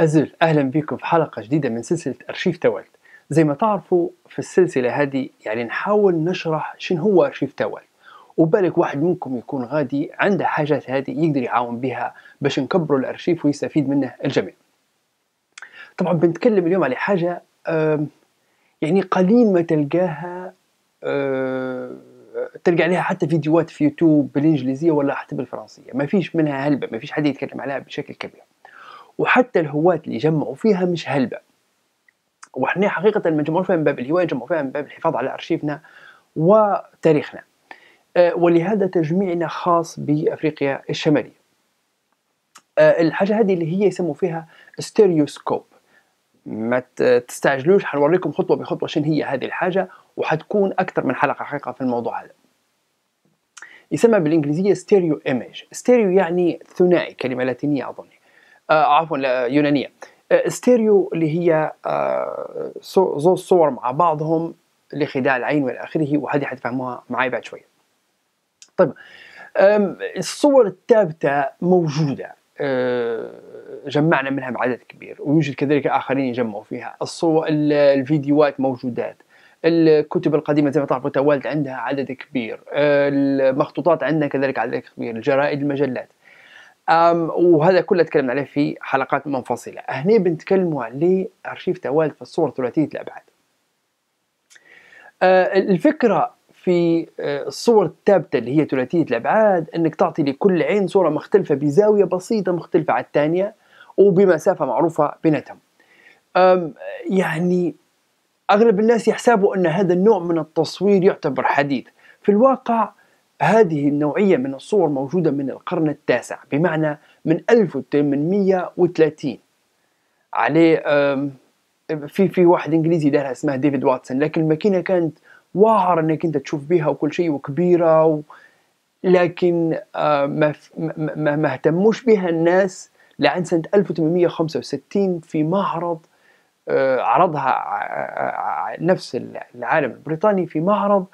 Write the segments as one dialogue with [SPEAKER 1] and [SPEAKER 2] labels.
[SPEAKER 1] أزل أهلا بكم في حلقة جديدة من سلسلة أرشيف توالت زي ما تعرفوا في السلسلة هذه يعني نحاول نشرح شن هو أرشيف توالت وبالك واحد منكم يكون غادي عنده حاجات هذه يقدر يعاون بها باش نكبروا الأرشيف ويستفيد منه الجميع طبعا بنتكلم اليوم على حاجة يعني قليل ما تلقاها آه، تلقى عليها حتى فيديوهات في يوتيوب بالإنجليزية ولا حتى بالفرنسية ما فيش منها هلبة ما فيش حد يتكلم عليها بشكل كبير وحتى الهواة اللي جمعوا فيها مش هلبة وحنا حقيقة ما جمعوا فيها من باب الهواية جمعوا فيها من باب الحفاظ على أرشيفنا وتاريخنا آه، ولهذا تجميعنا خاص بأفريقيا الشمالية آه، الحاجة هذه اللي هي يسموا فيها ستيريوسكوب ما تستعجلوش حنوريكم خطوة بخطوة شن هي هذه الحاجة وحتكون أكثر من حلقة حقيقة في الموضوع هذا يسمى بالإنجليزية ستيريو إيميج ستيريو يعني ثنائي كلمة لاتينية أظن آه، عفوا يونانيه آه، ستيريو اللي هي آه، زو صور مع بعضهم لخداع العين والى اخره وهذه حتفهموها معي بعد شويه. طيب الصور الثابته موجوده جمعنا منها بعدد كبير ويوجد كذلك اخرين يجمعوا فيها الصور الفيديوهات موجودات الكتب القديمة زي ما تعرفوا توالد عندها عدد كبير المخطوطات عندنا كذلك عدد كبير الجرائد المجلات وهذا كله تكلمنا عليه في حلقات منفصلة هني بنتكلموا على أرشيف توالد في الصور ثلاثية الأبعاد أه، الفكرة في أه، الصور الثابتة اللي هي ثلاثية الأبعاد أنك تعطي لكل عين صورة مختلفة بزاوية بسيطة مختلفة عن الثانية وبمسافة معروفة بينتهم يعني أغلب الناس يحسبوا أن هذا النوع من التصوير يعتبر حديث في الواقع هذه النوعية من الصور موجودة من القرن التاسع بمعنى من 1830 عليه في في واحد انجليزي دارها اسمه ديفيد واتسون لكن الماكينه كانت واعرة انك انت تشوف بها وكل شيء وكبيره و... لكن آه، ما, ما ما اهتموش بها الناس لعند سنه 1865 في معرض آه، عرضها آه، نفس العالم البريطاني في معرض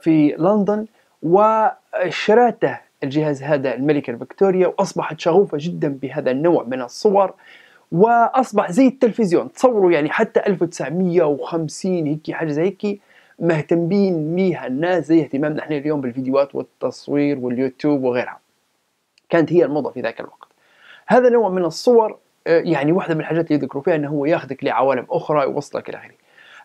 [SPEAKER 1] في لندن وشراته الجهاز هذا الملكة فيكتوريا وأصبحت شغوفة جدا بهذا النوع من الصور وأصبح زي التلفزيون تصوروا يعني حتى 1950 هيك حاجة زي هيك مهتمين بيها الناس زي اهتمامنا احنا اليوم بالفيديوهات والتصوير واليوتيوب وغيرها كانت هي الموضة في ذاك الوقت هذا نوع من الصور آه، يعني واحدة من الحاجات اللي يذكروا فيها أنه هو ياخذك لعوالم أخرى يوصلك إلى آخره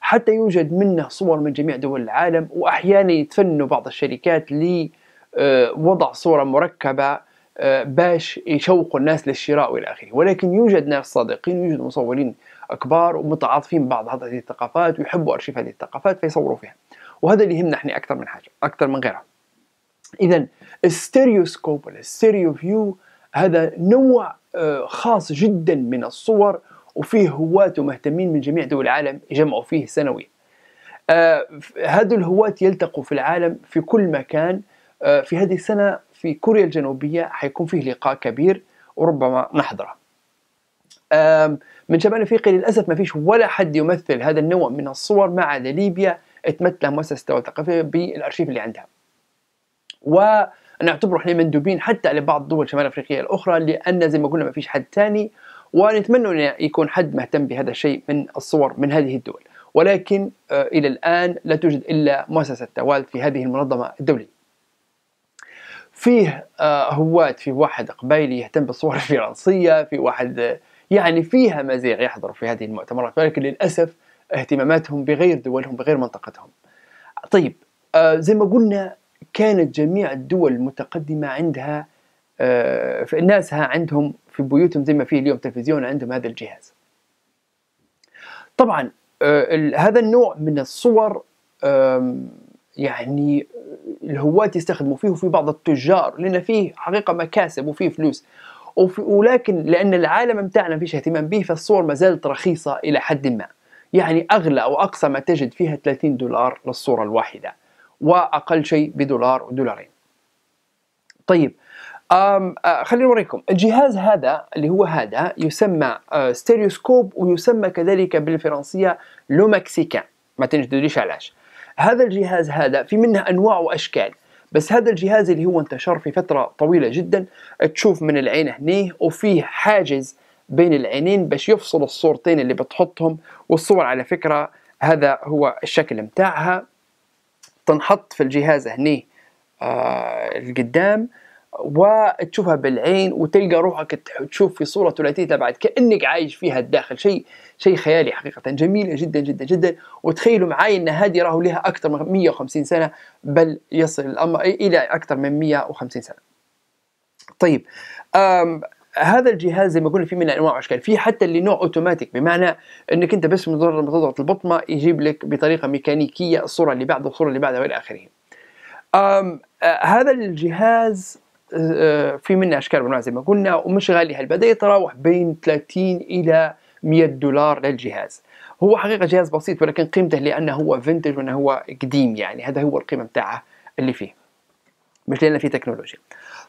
[SPEAKER 1] حتى يوجد منه صور من جميع دول العالم وأحيانا يتفنوا بعض الشركات لوضع آه، صورة مركبة آه، باش يشوقوا الناس للشراء والى اخره، ولكن يوجد ناس صادقين يوجد مصورين كبار ومتعاطفين بعض هذه الثقافات ويحبوا ارشيف هذه الثقافات فيصوروا فيها. وهذا اللي يهمنا احنا اكثر من حاجه، اكثر من غيرها. اذا الستيريوسكوب ولا الستيريو فيو هذا نوع آه، خاص جدا من الصور وفيه هواة ومهتمين من جميع دول العالم يجمعوا فيه سنويا آه، هذا الهواة يلتقوا في العالم في كل مكان آه، في هذه السنة في كوريا الجنوبية حيكون فيه لقاء كبير وربما نحضره من شمال افريقيا للاسف ما فيش ولا حد يمثل هذا النوع من الصور ما عدا ليبيا تمثل مؤسسه الثوره الثقافيه بالارشيف اللي عندها. ونعتبر احنا مندوبين حتى لبعض دول شمال افريقيا الاخرى لان زي ما قلنا ما فيش حد ثاني ونتمنى أن يكون حد مهتم بهذا الشيء من الصور من هذه الدول ولكن آه، إلى الآن لا توجد إلا مؤسسة توالد في هذه المنظمة الدولية فيه آه، هواة في واحد قبيلي يهتم بالصور الفرنسية في واحد آه، يعني فيها مزيع يحضر في هذه المؤتمرات ولكن للأسف اهتماماتهم بغير دولهم بغير منطقتهم طيب زي ما قلنا كانت جميع الدول المتقدمة عندها آه، فالناس ها عندهم في بيوتهم زي ما في اليوم تلفزيون عندهم هذا الجهاز طبعا آه، هذا النوع من الصور يعني آه، الهواة يستخدموا فيه وفي بعض التجار لأن فيه حقيقة مكاسب وفيه فلوس وفي ولكن لأن العالم متاعنا فيش اهتمام به فالصور ما زالت رخيصة إلى حد ما يعني أغلى أو أقصى ما تجد فيها 30 دولار للصورة الواحدة وأقل شيء بدولار ودولارين طيب آه آم آه خليني أوريكم الجهاز هذا اللي هو هذا يسمى آه ستيريوسكوب ويسمى كذلك بالفرنسية لو مكسيكان ما تنجدوليش علاش هذا الجهاز هذا في منه أنواع وأشكال بس هذا الجهاز اللي هو انتشر في فترة طويلة جدا تشوف من العين هنيه وفيه حاجز بين العينين باش يفصل الصورتين اللي بتحطهم والصور على فكرة هذا هو الشكل متاعها تنحط في الجهاز هنيه آه القدام وتشوفها بالعين وتلقى روحك تشوف في صوره ثلاثيه بعد كانك عايش فيها الداخل شيء شيء خيالي حقيقه جميله جدا جدا جدا وتخيلوا معي ان هذه راهو لها اكثر من 150 سنه بل يصل الامر الى اكثر من 150 سنه. طيب هذا الجهاز زي ما قلنا فيه من انواع واشكال فيه حتى اللي نوع اوتوماتيك بمعنى انك انت بس مجرد ما تضغط البطمه يجيب لك بطريقه ميكانيكيه الصوره اللي بعد الصوره اللي بعدها والى اخره. آه، هذا الجهاز آه، في منها اشكال وانواع زي ما قلنا ومش غالي هالبدا يتراوح بين 30 الى 100 دولار للجهاز هو حقيقه جهاز بسيط ولكن قيمته لانه هو فينتج وانه هو قديم يعني هذا هو القيمه بتاعه اللي فيه مش لانه في تكنولوجيا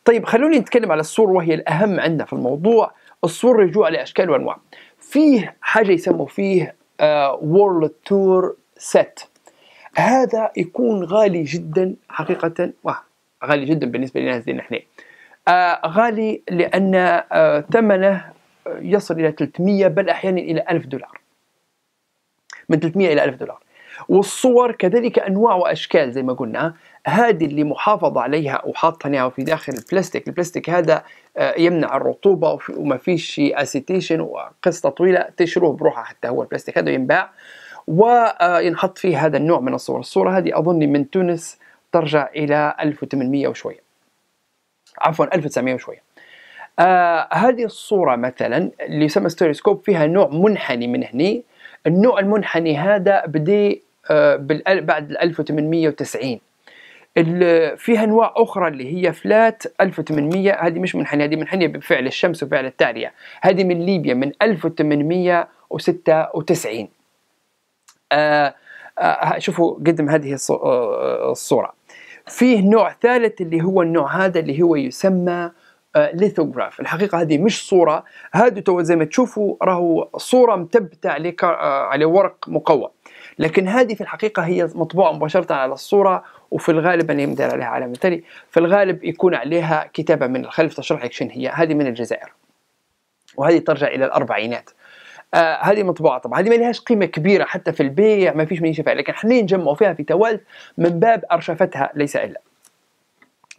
[SPEAKER 1] طيب خلوني نتكلم على الصور وهي الاهم عندنا في الموضوع الصور رجوع لاشكال وانواع فيه حاجه يسموا فيه وورلد تور سيت هذا يكون غالي جدا حقيقه واحد. غالي جدا بالنسبه لنا زينا احنا آه غالي لان آه ثمنه آه، يصل الى 300 بل احيانا الى 1000 دولار من 300 الى 1000 دولار والصور كذلك انواع واشكال زي ما قلنا هذه اللي محافظة عليها وحاطها في داخل البلاستيك البلاستيك هذا آه، يمنع الرطوبة وما فيش أسيتيشن وقصة طويلة تشروه بروحه حتى هو البلاستيك هذا ينباع وينحط فيه هذا النوع من الصور الصورة هذه أظن من تونس ترجع الى 1800 وشويه عفوا 1900 وشويه آه هذه الصورة مثلا اللي يسمى ستيريسكوب فيها نوع منحني من هني النوع المنحني هذا بدا آه بعد 1890 فيها انواع اخرى اللي هي فلات 1800 هذه مش منحنيه هذه منحنيه بفعل الشمس وفعل التارية هذه من ليبيا من 1896 آه آه شوفوا قدم هذه آه، الصوره فيه نوع ثالث اللي هو النوع هذا اللي هو يسمى ليثوغراف آه، الحقيقه هذه مش صوره هذا تو زي ما تشوفوا راهو صوره مثبته على آه، على ورق مقوى لكن هذه في الحقيقه هي مطبوعه مباشره على الصوره وفي الغالب انا مدير عليها علامه تالي في الغالب يكون عليها كتابه من الخلف تشرح لك شنو هي هذه من الجزائر وهذه ترجع الى الاربعينات آه هذه مطبوعه طبعا هذه ما لهاش قيمه كبيره حتى في البيع ما فيش من يشفع لكن حنا نجمعوا فيها في توالف من باب ارشفتها ليس الا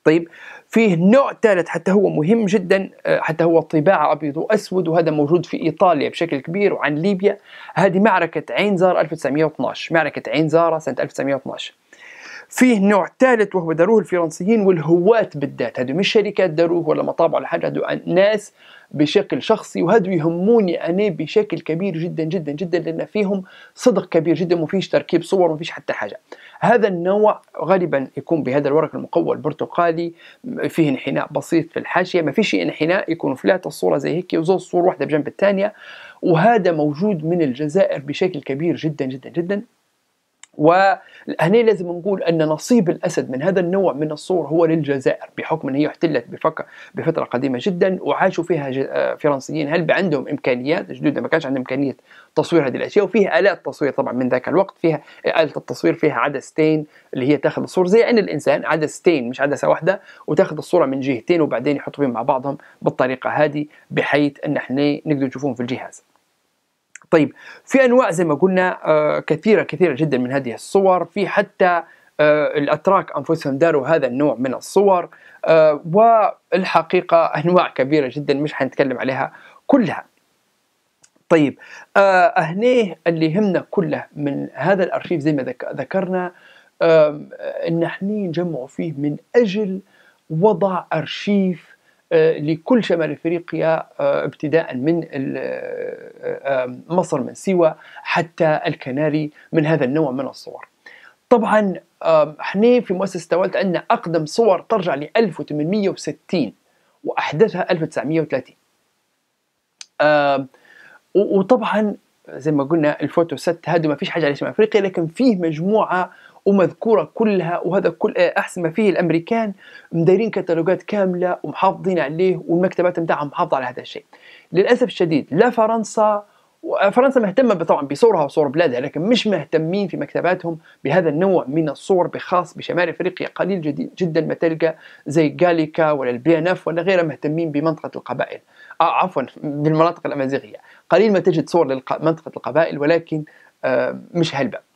[SPEAKER 1] طيب فيه نوع ثالث حتى هو مهم جدا آه، حتى هو الطباعة أبيض وأسود وهذا موجود في إيطاليا بشكل كبير وعن ليبيا هذه معركة عين زار 1912 معركة عين سنة 1912 فيه نوع ثالث وهو داروه الفرنسيين والهواة بالذات هذو مش شركات داروه ولا مطابع ولا حاجة هذو ناس بشكل شخصي وهذو يهموني أنا بشكل كبير جدا جدا جدا لأن فيهم صدق كبير جدا وفيش فيش تركيب صور وفيش فيش حتى حاجة هذا النوع غالبا يكون بهذا الورق المقوى البرتقالي فيه انحناء بسيط في الحاشية ما فيش انحناء يكون فلات الصورة زي هيك وزوز صور واحدة بجنب الثانية وهذا موجود من الجزائر بشكل كبير جدا جدا جدا وهنا لازم نقول أن نصيب الأسد من هذا النوع من الصور هو للجزائر بحكم أن هي احتلت بفترة قديمة جدا وعاشوا فيها آه، فرنسيين هل عندهم إمكانيات جدود ما كانش عندهم إمكانية تصوير هذه الأشياء وفيه آلات تصوير طبعا من ذاك الوقت فيها آلة التصوير فيها عدستين اللي هي تاخذ الصور زي عين الإنسان عدستين مش عدسة واحدة وتاخذ الصورة من جهتين وبعدين يحطوا فيهم مع بعضهم بالطريقة هذه بحيث أن احنا نقدر نشوفهم في الجهاز طيب في انواع زي ما قلنا آه، كثيره كثيره جدا من هذه الصور في حتى آه، الاتراك انفسهم داروا هذا النوع من الصور آه، والحقيقه انواع كبيره جدا مش حنتكلم عليها كلها طيب هنا اللي يهمنا كله من هذا الارشيف زي ما ذكرنا ان احنا نجمعوا فيه من اجل وضع ارشيف آه، لكل شمال افريقيا آه، ابتداء من آه، مصر من سوى حتى الكناري من هذا النوع من الصور. طبعا احنا في مؤسسه توالت عندنا اقدم صور ترجع ل 1860 واحدثها 1930. وطبعا زي ما قلنا الفوتو ست هذا ما فيش حاجه على شمال افريقيا لكن فيه مجموعه ومذكوره كلها وهذا كل احسن ما فيه الامريكان مدايرين كتالوجات كامله ومحافظين عليه والمكتبات نتاعهم محافظه على هذا الشيء للاسف الشديد لا فرنسا فرنسا مهتمة طبعا بصورها وصور بلادها لكن مش مهتمين في مكتباتهم بهذا النوع من الصور بخاص بشمال افريقيا قليل جدا ما تلقى زي جاليكا ولا البي ان اف ولا غيرها مهتمين بمنطقة القبائل آه عفوا بالمناطق الامازيغية قليل ما تجد صور لمنطقة القبائل ولكن آه مش هلبة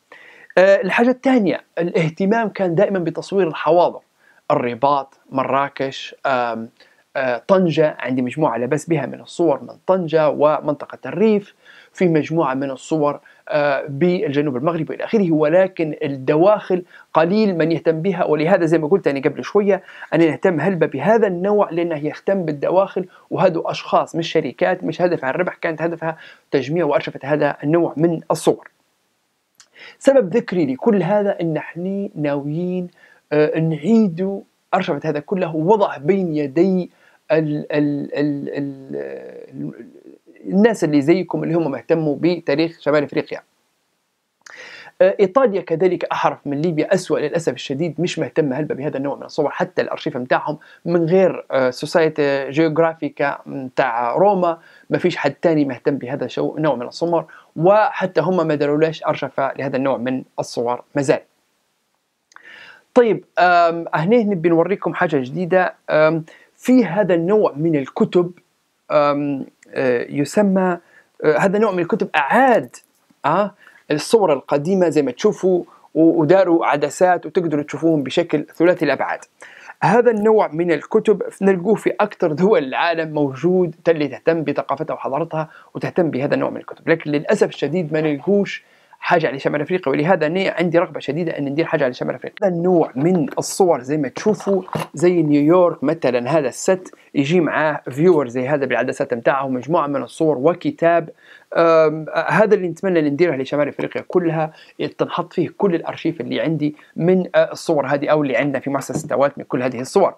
[SPEAKER 1] آه، الحاجة الثانية الاهتمام كان دائما بتصوير الحواضر الرباط مراكش آه، طنجة عندي مجموعة لبس بها من الصور من طنجة ومنطقة الريف في مجموعة من الصور آه، بالجنوب المغربي والى اخره ولكن الدواخل قليل من يهتم بها ولهذا زي ما قلت انا قبل شويه انا نهتم هلبة بهذا النوع لانه يهتم بالدواخل وهذو اشخاص مش شركات مش هدفها الربح كانت هدفها تجميع وارشفه هذا النوع من الصور. سبب ذكري لكل هذا ان احنا ناويين آه، نعيد ارشفة هذا كله ووضع بين يدي الناس اللي زيكم اللي هم مهتموا بتاريخ شمال افريقيا آه، ايطاليا كذلك احرف من ليبيا اسوا للاسف الشديد مش مهتمه هلبا بهذا النوع من الصور حتى الارشيف نتاعهم من غير سوسايتي جيوغرافيكا نتاع روما ما فيش حد تاني مهتم بهذا النوع من الصور وحتى هم ما دارولاش ارشفه لهذا النوع من الصور مازال طيب هنا نبي نوريكم حاجه جديده في هذا النوع من الكتب آه، يسمى آه، هذا النوع من الكتب اعاد الصور القديمه زي ما تشوفوا وداروا عدسات وتقدروا تشوفوهم بشكل ثلاثي الابعاد هذا النوع من الكتب نلقوه في أكثر دول العالم موجود تلي تهتم بثقافتها وحضارتها وتهتم بهذا النوع من الكتب لكن للأسف الشديد ما نلقوش حاجه على شمال افريقيا ولهذا انا عندي رغبه شديده ان ندير حاجه على شمال افريقيا هذا النوع من الصور زي ما تشوفوا زي نيويورك مثلا هذا الست يجي معاه فيور زي هذا بالعدسات نتاعهم مجموعه من الصور وكتاب هذا اللي نتمنى نديره لشمال افريقيا كلها تنحط فيه كل الارشيف اللي عندي من آه، الصور هذه او اللي عندنا في مؤسسه ستوات من كل هذه الصور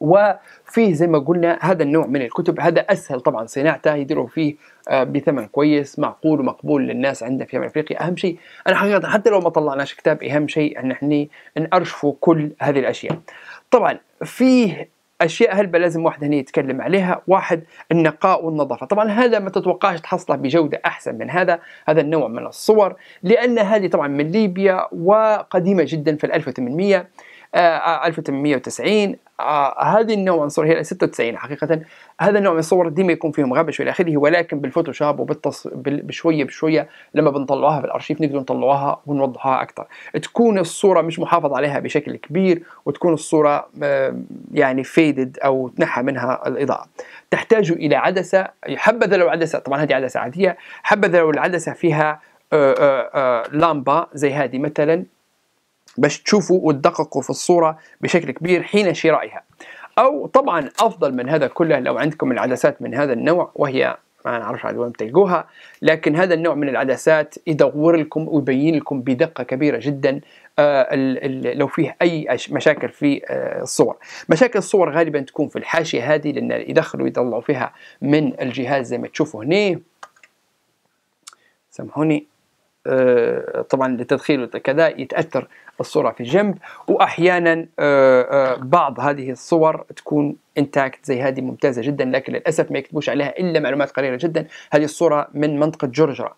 [SPEAKER 1] وفيه زي ما قلنا هذا النوع من الكتب هذا اسهل طبعا صناعته يديروا فيه آه، بثمن كويس معقول ومقبول للناس عندنا في افريقيا اهم شيء انا حقيقه حتى لو ما طلعناش كتاب اهم شيء ان احنا نأرشفوا كل هذه الاشياء طبعا فيه اشياء هلبة لازم واحد هنا يتكلم عليها واحد النقاء والنظافه طبعا هذا ما تتوقعش تحصله بجوده احسن من هذا هذا النوع من الصور لان هذه طبعا من ليبيا وقديمه جدا في 1800 1890 آه، آه، هذه النوع من الصور هي 96 حقيقة هذا النوع من الصور ديما يكون فيهم غبش والى اخره ولكن بالفوتوشوب وبالتص... بشويه بشويه لما بنطلعها في الارشيف نقدر نطلعها ونوضحها اكثر تكون الصوره مش محافظ عليها بشكل كبير وتكون الصوره آه، يعني فيدد او تنحى منها الاضاءه تحتاج الى عدسه حبذا لو عدسه طبعا هذه عدسه عاديه حبذا لو العدسه فيها لامبا زي هذه مثلا باش تشوفوا وتدققوا في الصورة بشكل كبير حين شرائها أو طبعا أفضل من هذا كله لو عندكم العدسات من هذا النوع وهي ما نعرفش على وين تلقوها لكن هذا النوع من العدسات يدور لكم ويبين لكم بدقه كبيره جدا آه، لو فيه اي مشاكل في آه، الصور مشاكل الصور غالبا تكون في الحاشيه هذه لان يدخلوا يطلعوا فيها من الجهاز زي ما تشوفوا هنا سامحوني آه، طبعا للتدخين كذا يتاثر الصوره في الجنب واحيانا آه، آه، بعض هذه الصور تكون انتاكت زي هذه ممتازه جدا لكن للاسف ما يكتبوش عليها الا معلومات قليله جدا هذه الصوره من منطقه جرجره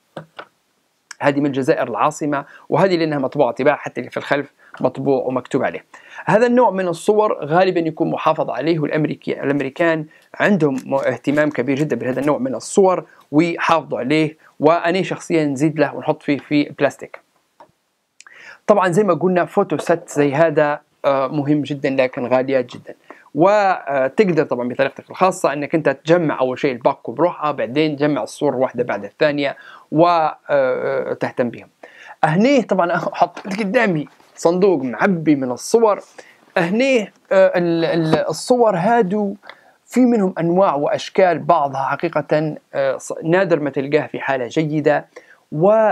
[SPEAKER 1] هذه من الجزائر العاصمه وهذه لانها مطبوعه طباعه حتى في الخلف مطبوع ومكتوب عليه هذا النوع من الصور غالبا يكون محافظ عليه والامريكي الامريكان عندهم اهتمام كبير جدا بهذا النوع من الصور ويحافظوا عليه وانا شخصيا نزيد له ونحط فيه في بلاستيك طبعا زي ما قلنا فوتو ست زي هذا آه، مهم جدا لكن غاليات جدا وتقدر آه، طبعا بطريقتك الخاصة انك انت تجمع اول شيء الباكو بروحها بعدين تجمع الصور واحدة بعد الثانية وتهتم آه، بهم هني طبعا احط قدامي صندوق معبي من الصور هنا آه، الصور هادو في منهم أنواع وأشكال بعضها حقيقة آه، نادر ما تلقاه في حالة جيدة و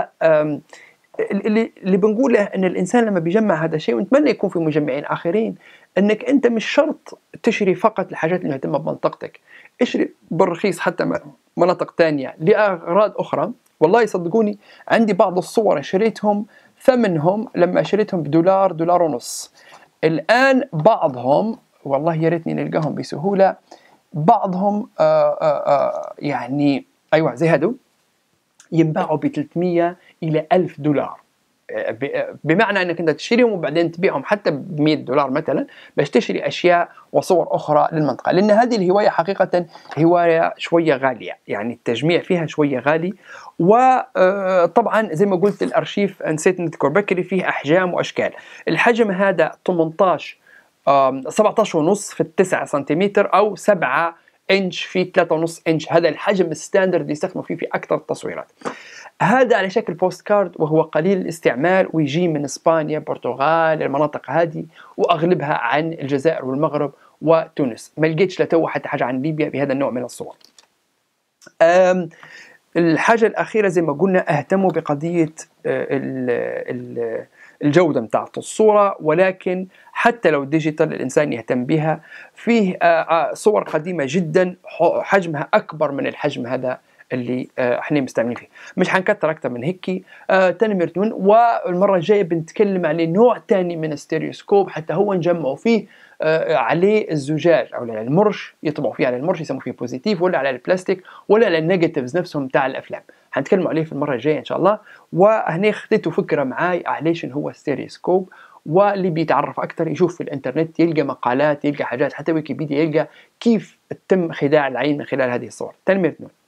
[SPEAKER 1] اللي بنقوله ان الانسان لما بيجمع هذا الشيء ونتمنى يكون في مجمعين اخرين انك انت مش شرط تشري فقط الحاجات اللي مهتمه بمنطقتك اشري بالرخيص حتى مناطق ثانيه لاغراض اخرى والله صدقوني عندي بعض الصور شريتهم ثمنهم لما شريتهم بدولار دولار ونص الآن بعضهم والله يا ريتني نلقاهم بسهولة بعضهم آآ آه، آآ آه، آه، يعني أيوة زي هادو ينباعوا ب 300 إلى 1000 دولار بمعنى انك انت تشتريهم وبعدين تبيعهم حتى ب 100 دولار مثلا باش تشتري اشياء وصور اخرى للمنطقه لان هذه الهوايه حقيقه هوايه شويه غاليه يعني التجميع فيها شويه غالي وطبعا آه، زي ما قلت الارشيف نسيت نذكر بكري فيه احجام واشكال الحجم هذا 18 17 ونص في 9 سنتيمتر او 7 انش في 3.5 انش هذا الحجم الستاندرد اللي يستخدموا فيه في اكثر التصويرات هذا على شكل بوست كارد وهو قليل الاستعمال ويجي من اسبانيا برتغال المناطق هذه واغلبها عن الجزائر والمغرب وتونس ما لقيتش لتو حتى حاجه عن ليبيا بهذا النوع من الصور الحاجه الاخيره زي ما قلنا اهتموا بقضيه آه، الجودة متاعت الصورة ولكن حتى لو ديجيتال الإنسان يهتم بها فيه آه، آه، صور قديمة جدا حجمها أكبر من الحجم هذا اللي آه، احنا مستعملين فيه مش حنكثر اكثر من هيك ثاني آه، ميرتون والمره الجايه بنتكلم على نوع ثاني من الستيريوسكوب حتى هو نجمعوا فيه آه، عليه الزجاج او على المرش يطبعوا فيه على المرش يسموه فيه بوزيتيف ولا على البلاستيك ولا على النيجاتيفز نفسهم تاع الافلام حنتكلموا عليه في المره الجايه ان شاء الله وهنا خديتوا فكره معاي على هو الستيريوسكوب واللي بيتعرف اكثر يشوف في الانترنت يلقى مقالات يلقى حاجات حتى ويكيبيديا يلقى كيف تم خداع العين من خلال هذه الصور تنمير